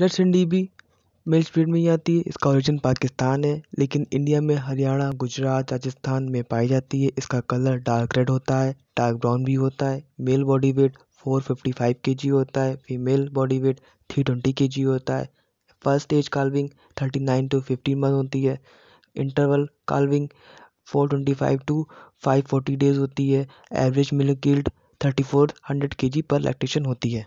red सिंडी भी mail speed में ही आती है इसका ओरिजिन पाकिस्तान है लेकिन इंडिया में हरियाणा गुजरात राजस्थान में पाई जाती है इसका कलर डार्क रेड होता है डार्क ब्राउन भी होता है mail body weight 455 KG G है female body weight 320 K G है first age thirty 39 to 15 month होती है इंटरवल ट्वेंटी 425 टू 540 डेज होती है एवरेज मिल्क गिल्ड 3400 केजी पर लैक्टेशन होती है